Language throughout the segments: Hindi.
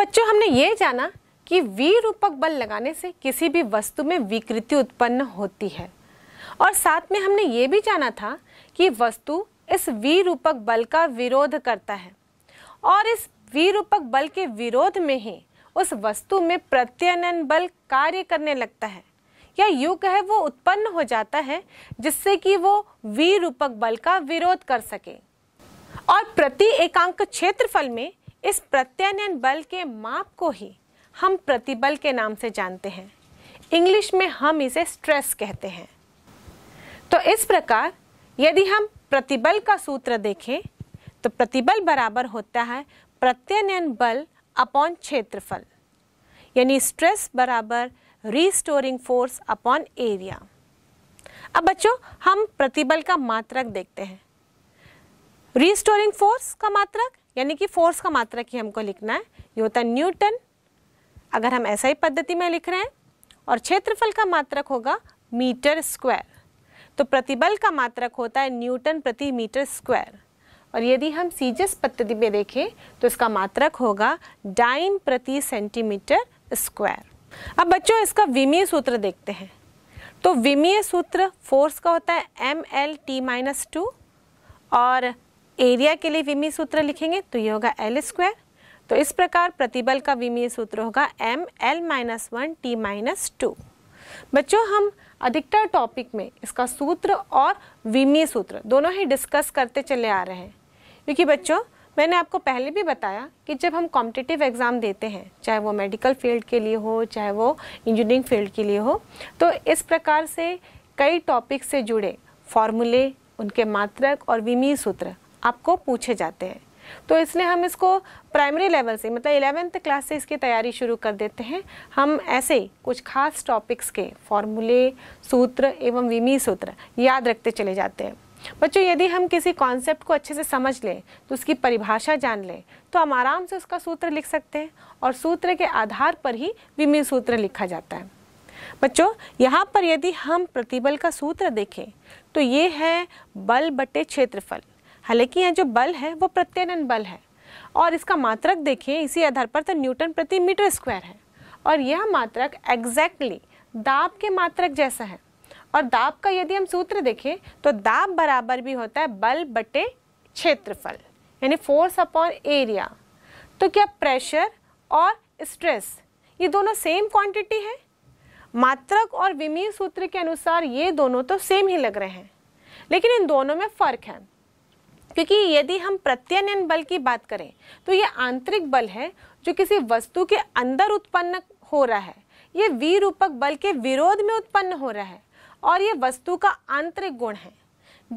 बच्चों हमने ये जाना कि वी रूपक बल लगाने से किसी भी वस्तु में विकृति उत्पन्न होती है और साथ में हमने ये भी जाना था कि वस्तु इस रूपक बल का विरोध करता है और इस रूपक बल के विरोध में ही उस वस्तु में प्रत्यनन बल कार्य करने लगता है या यूं कहे वो उत्पन्न हो जाता है जिससे कि वो वी रूपक बल का विरोध कर सके और प्रति एकांक क्षेत्रफल में इस प्रत्यानयन बल के माप को ही हम प्रतिबल के नाम से जानते हैं इंग्लिश में हम इसे स्ट्रेस कहते हैं तो इस प्रकार यदि हम प्रतिबल का सूत्र देखें तो प्रतिबल बराबर होता है प्रत्यानयन बल अपॉन क्षेत्रफल यानी स्ट्रेस बराबर रीस्टोरिंग फोर्स अपॉन एरिया अब बच्चों हम प्रतिबल का मात्रक देखते हैं रीस्टोरिंग फोर्स का मात्रक यानी कि फोर्स का मात्रा की हमको लिखना है ये होता है न्यूटन अगर हम ऐसा ही पद्धति में लिख रहे हैं और क्षेत्रफल का मात्रक होगा मीटर स्क्वायर तो प्रतिबल का मात्रक होता है न्यूटन प्रति मीटर स्क्वायर और यदि हम सीजस पद्धति में देखें तो इसका मात्रक होगा डाइन प्रति सेंटीमीटर स्क्वायर अब बच्चों इसका विमीय सूत्र देखते हैं तो विमीय सूत्र फोर्स का होता है M L T minus two और एरिया के लिए विमीय सूत्र लिखेंगे तो ये होगा एल स्क्वायर तो इस प्रकार प्रतिबल का विमीय सूत्र होगा M L minus one T minus two बच्चों हम अधिकतर टॉपिक में इसका सूत्र और विमीय सूत्र दोनों ही डिस्कस करते चले आ रहे हैं क्योंकि बच्चों मैंने आपको पहले भी बताया कि जब हम कॉम्पिटिटिव एग्ज़ाम देते हैं चाहे वो मेडिकल फील्ड के लिए हो चाहे वो इंजीनियरिंग फील्ड के लिए हो तो इस प्रकार से कई टॉपिक से जुड़े फॉर्मूले उनके मात्रक और विमीय सूत्र आपको पूछे जाते हैं तो इसलिए हम इसको प्राइमरी लेवल से मतलब एलेवेंथ क्लास से इसकी तैयारी शुरू कर देते हैं हम ऐसे कुछ खास टॉपिक्स के फॉर्मूले सूत्र एवं विमी सूत्र याद रखते चले जाते हैं बच्चों यदि हम किसी कॉन्सेप्ट को अच्छे से समझ लें तो उसकी परिभाषा जान लें तो हम आराम से उसका सूत्र लिख सकते हैं और सूत्र के आधार पर ही विमी सूत्र लिखा जाता है बच्चों यहाँ पर यदि हम प्रतिबल का सूत्र देखें तो ये है बल बटे क्षेत्रफल हालांकि यह जो बल है वो प्रत्यनन बल है और इसका मात्रक देखें इसी आधार पर तो न्यूटन प्रति मीटर स्क्वायर है और यह मात्रक एग्जैक्टली दाब के मात्रक जैसा है और दाब का यदि हम सूत्र देखें तो दाब बराबर भी होता है बल बटे क्षेत्रफल यानी फोर्स अपॉन एरिया तो क्या प्रेशर और स्ट्रेस ये दोनों सेम क्वांटिटी है मात्रक और विमीय सूत्र के अनुसार ये दोनों तो सेम ही लग रहे हैं लेकिन इन दोनों में फ़र्क है क्योंकि यदि हम प्रत्यनयन बल की बात करें तो ये आंतरिक बल है जो किसी वस्तु के अंदर उत्पन्न हो रहा है ये विरूपक बल के विरोध में उत्पन्न हो रहा है और ये वस्तु का आंतरिक गुण है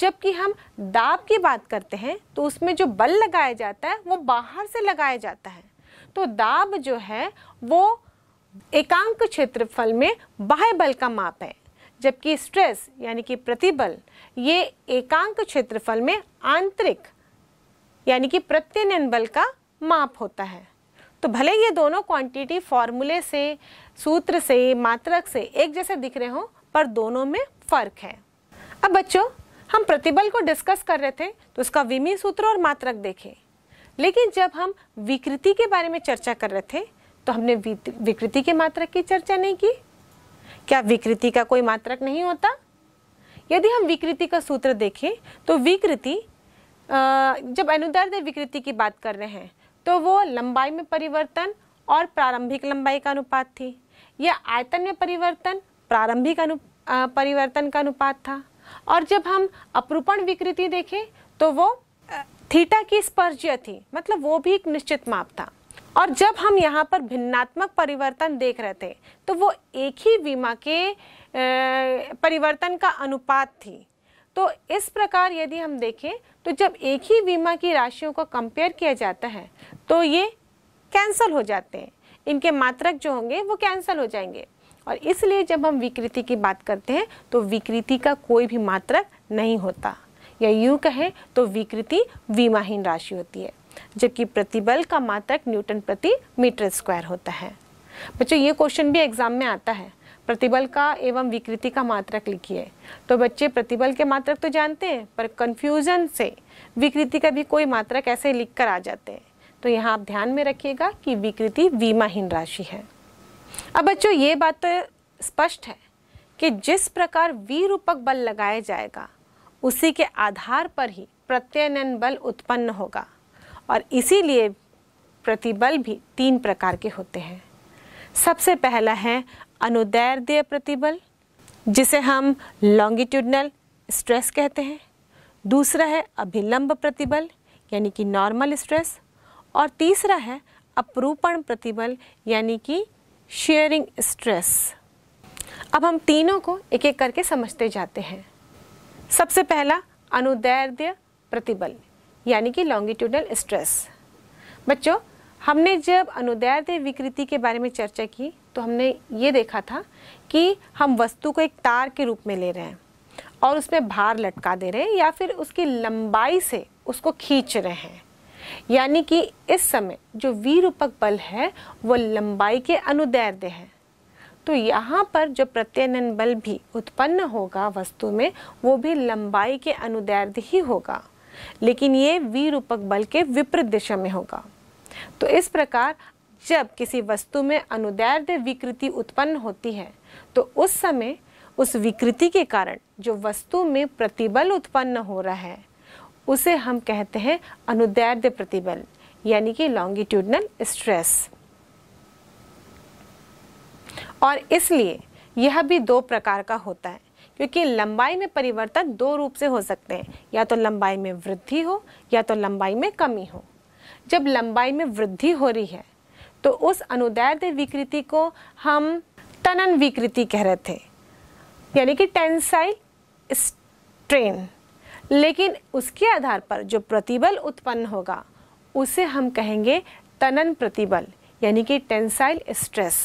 जबकि हम दाब की बात करते हैं तो उसमें जो बल लगाया जाता है वो बाहर से लगाया जाता है तो दाब जो है वो एकांक क्षेत्रफल में बाह्य बल का माप है जबकि स्ट्रेस यानी कि प्रतिबल ये एकांक क्षेत्रफल में आंतरिक यानी कि प्रत्यनयन बल का माप होता है तो भले ये दोनों क्वांटिटी फॉर्मूले से सूत्र से मात्रक से एक जैसे दिख रहे हों पर दोनों में फर्क है अब बच्चों हम प्रतिबल को डिस्कस कर रहे थे तो उसका विमी सूत्र और मात्रक देखें लेकिन जब हम विकृति के बारे में चर्चा कर रहे थे तो हमने विकृति के मात्रक की चर्चा नहीं की क्या विकृति का कोई मात्रक नहीं होता यदि हम विकृति का सूत्र देखें तो विकृति जब अनुदर्द विकृति की बात कर रहे हैं तो वो लंबाई में परिवर्तन और प्रारंभिक लंबाई का अनुपात थी या आयतन में परिवर्तन प्रारंभिक अनु परिवर्तन का अनुपात था और जब हम अपरूपण विकृति देखें तो वो थीटा की स्पर्जीय थी मतलब वो भी एक निश्चित माप था और जब हम यहाँ पर भिन्नात्मक परिवर्तन देख रहे थे तो वो एक ही बीमा के परिवर्तन का अनुपात थी तो इस प्रकार यदि हम देखें तो जब एक ही बीमा की राशियों को कंपेयर किया जाता है तो ये कैंसल हो जाते हैं इनके मात्रक जो होंगे वो कैंसिल हो जाएंगे और इसलिए जब हम विकृति की बात करते हैं तो विकृति का कोई भी मात्रक नहीं होता या यूँ कहें तो विकृति बीमाहीन राशि होती है जबकि प्रतिबल का मात्रक न्यूटन प्रति मीटर स्क्वायर होता है बच्चों ये क्वेश्चन भी एग्जाम में आता है प्रतिबल का एवं विकृति का मात्रक लिखिए तो बच्चे प्रतिबल के मात्रक तो जानते हैं पर कंफ्यूजन से विकृति का भी कोई मात्रक ऐसे लिख कर आ जाते हैं तो यहाँ आप ध्यान में रखिएगा कि विकृति विमाहीन राशि है अब बच्चों ये बात तो स्पष्ट है कि जिस प्रकार विरूपक बल लगाया जाएगा उसी के आधार पर ही प्रत्ययन बल उत्पन्न होगा और इसीलिए प्रतिबल भी तीन प्रकार के होते हैं सबसे पहला है अनुदैर्ध्य प्रतिबल जिसे हम लॉन्गिट्यूडनल स्ट्रेस कहते हैं दूसरा है अभिलंब प्रतिबल यानी कि नॉर्मल स्ट्रेस और तीसरा है अपरूपण प्रतिबल यानी कि शेयरिंग स्ट्रेस अब हम तीनों को एक एक करके समझते जाते हैं सबसे पहला अनुदैर्ध्य प्रतिबल यानी कि लॉन्गिट्यूडल स्ट्रेस बच्चों हमने जब अनुदैर्ध्य विकृति के बारे में चर्चा की तो हमने ये देखा था कि हम वस्तु को एक तार के रूप में ले रहे हैं और उसमें भार लटका दे रहे हैं या फिर उसकी लंबाई से उसको खींच रहे हैं यानी कि इस समय जो रूपक बल है वो लंबाई के अनुदैर्ध्य है तो यहाँ पर जो प्रत्यनन बल भी उत्पन्न होगा वस्तु में वो भी लंबाई के अनुदैर्ध्य ही होगा लेकिन ये रूपक बल के विपरीत दिशा में होगा तो इस प्रकार जब किसी वस्तु में अनुदैर्ध्य विकृति उत्पन्न होती है तो उस समय उस विकृति के कारण जो वस्तु में प्रतिबल उत्पन्न हो रहा है उसे हम कहते हैं अनुदैर्ध्य प्रतिबल यानी कि लॉन्गिट्यूडनल स्ट्रेस और इसलिए यह भी दो प्रकार का होता है क्योंकि लंबाई में परिवर्तन दो रूप से हो सकते हैं या तो लंबाई में वृद्धि हो या तो लंबाई में कमी हो जब लंबाई में वृद्धि हो रही है तो उस अनुदैर्ध्य विकृति को हम तनन विकृति कह रहे थे यानी कि टेंसाइल स्ट्रेन लेकिन उसके आधार पर जो प्रतिबल उत्पन्न होगा उसे हम कहेंगे तनन प्रतिबल यानी कि टेंसाइल स्ट्रेस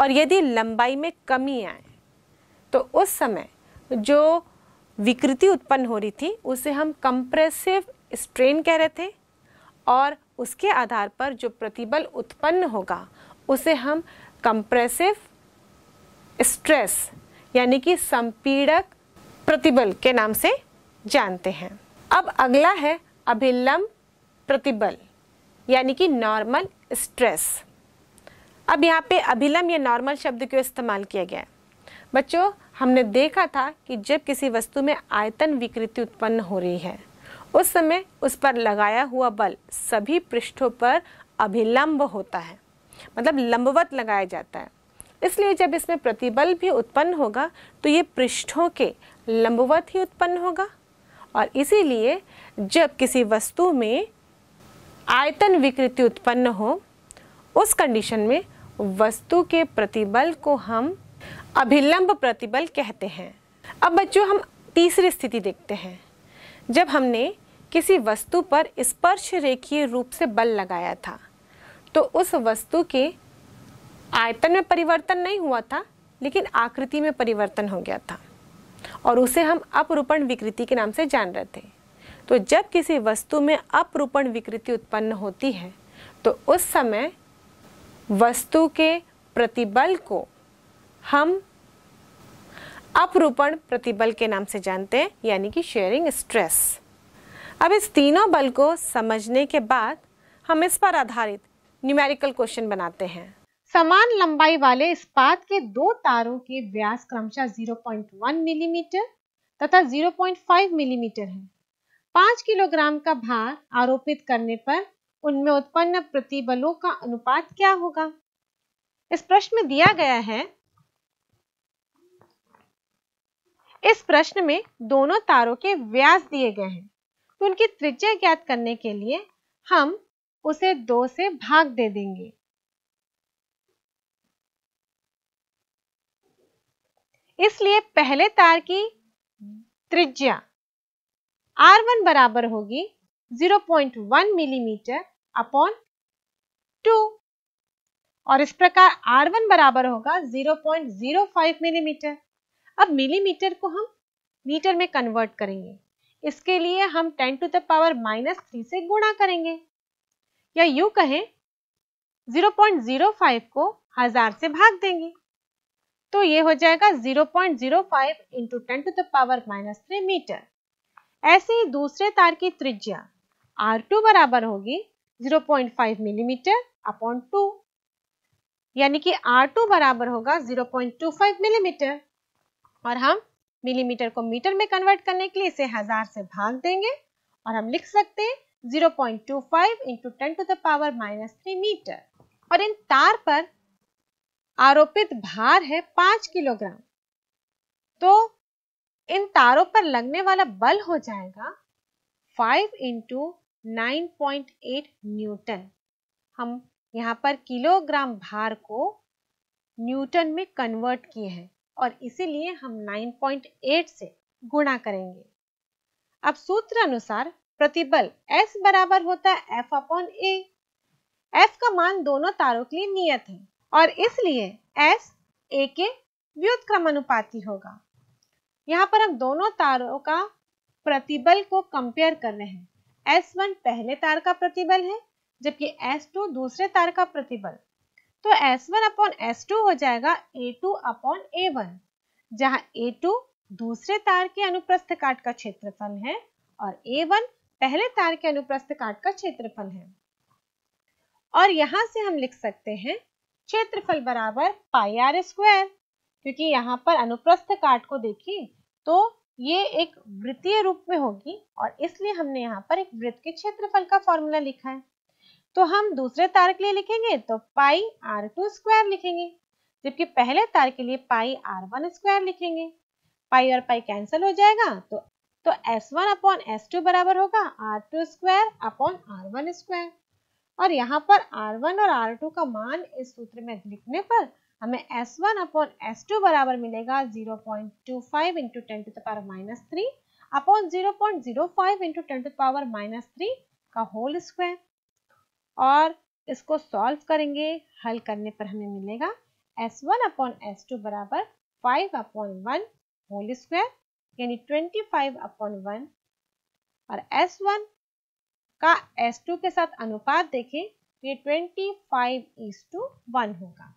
और यदि लंबाई में कमी आए तो उस समय जो विकृति उत्पन्न हो रही थी उसे हम कंप्रेसिव स्ट्रेन कह रहे थे और उसके आधार पर जो प्रतिबल उत्पन्न होगा उसे हम कंप्रेसिव स्ट्रेस यानी कि संपीड़क प्रतिबल के नाम से जानते हैं अब अगला है अभिलंब प्रतिबल यानी कि नॉर्मल स्ट्रेस अब यहाँ पे अभिलंब या नॉर्मल शब्द क्यों इस्तेमाल किया गया है बच्चों हमने देखा था कि जब किसी वस्तु में आयतन विकृति उत्पन्न हो रही है उस समय उस पर लगाया हुआ बल सभी पृष्ठों पर अभिलंब होता है मतलब लंबवत लगाया जाता है इसलिए जब इसमें प्रतिबल भी उत्पन्न होगा तो ये पृष्ठों के लंबवत ही उत्पन्न होगा और इसीलिए जब किसी वस्तु में आयतन विकृति उत्पन्न हो उस कंडीशन में वस्तु के प्रतिबल को हम अभिलंब प्रतिबल कहते हैं अब बच्चों हम तीसरी स्थिति देखते हैं जब हमने किसी वस्तु पर स्पर्श रेखीय रूप से बल लगाया था तो उस वस्तु के आयतन में परिवर्तन नहीं हुआ था लेकिन आकृति में परिवर्तन हो गया था और उसे हम अपरूपण विकृति के नाम से जान रहे थे तो जब किसी वस्तु में अपरूपण विकृति उत्पन्न होती है तो उस समय वस्तु के प्रतिबल को हम अपरूपण प्रतिबल के नाम से जानते हैं यानी कि शेयरिंग स्ट्रेस अब इस तीनों बल को समझने के बाद हम इस पर आधारित न्यूमेरिकल क्वेश्चन बनाते हैं समान लंबाई वाले इस्पात के दो तारों के व्यास क्रमशः 0.1 मिलीमीटर तथा 0.5 मिलीमीटर है पांच किलोग्राम का भार आरोपित करने पर उनमें उत्पन्न प्रतिबलों का अनुपात क्या होगा इस प्रश्न में दिया गया है इस प्रश्न में दोनों तारों के व्यास दिए गए हैं तो उनकी त्रिज्या ज्ञात करने के लिए हम उसे दो से भाग दे देंगे इसलिए पहले तार की त्रिज्या R1 बराबर होगी 0.1 मिलीमीटर अपॉन 2 और इस प्रकार R1 बराबर होगा 0.05 मिलीमीटर अब मिलीमीटर को हम मीटर में कन्वर्ट करेंगे इसके लिए हम ten to the power minus three से गुणा करेंगे या यू कहें 0.05 को हजार से भाग देंगे तो ये हो जाएगा 0.05 point zero five into ten to the power minus three metre ऐसे ही दूसरे तार की त्रिज्या आर टू बराबर होगी 0.5 मिलीमीटर अपॉन टू यानी कि आर टू बराबर होगा 0.25 मिलीमीटर mm. और हम मिलीमीटर को मीटर में कन्वर्ट करने के लिए इसे हजार से भाग देंगे और हम लिख सकते हैं 0.25 point two five into ten to the power minus three metre और इन तार पर आरोपित भार है पांच किलोग्राम तो इन तारों पर लगने वाला बल हो जाएगा five into nine point eight newton हम यहाँ पर किलोग्राम भार को न्यूटन में कन्वर्ट किए हैं और इसीलिए हम 9.8 से गुणा करेंगे अब सूत्र अनुसार प्रतिबल S बराबर होता है F अपॉन ए F का मान दोनों तारों के लिए नियत है और इसलिए S A के व्युत्क्रमानुपाती होगा यहाँ पर हम दोनों तारों का प्रतिबल को कंपेयर कर रहे हैं S1 पहले तार का प्रतिबल है जबकि S2 दूसरे तार का प्रतिबल तो S1 वन अपॉन एस हो जाएगा A2 टू अपॉन ए वन जहाँ ए दूसरे तार के अनुप्रस्थ काट का क्षेत्रफल है और A1 पहले तार के अनुप्रस्थ काट का क्षेत्रफल है और यहाँ से हम लिख सकते हैं क्षेत्रफल बराबर पाई आर स्क्वायर क्योंकि यहाँ पर अनुप्रस्थ काट को देखिए तो ये एक वृत्तीय रूप में होगी और इसलिए हमने यहाँ पर एक वृत्त के क्षेत्रफल का फॉर्मूला लिखा है तो हम दूसरे तार के लिए लिखेंगे तो पाई आर टू स्क्वायर लिखेंगे जबकि पहले तार के लिए पाई आर वन स्क्वायर लिखेंगे पाई और पाई कैंसिल हो जाएगा तो तो S one upon S two बराबर होगा R two square upon R one square और यहाँ पर आर वन और आर टू का मान इस सूत्र में लिखने पर हमें S one upon S two बराबर मिलेगा zero point two five into ten to the power minus three upon zero point zero five into ten to power minus three का होल स्क्वायर और इसको सॉल्व करेंगे हल करने पर हमें मिलेगा S one upon S two बराबर five upon one whole square यानी ट्वेंटी फाइव अपॉन वन और एस वन का एस टू के साथ अनुपात देखें तो ये twenty five is to one होगा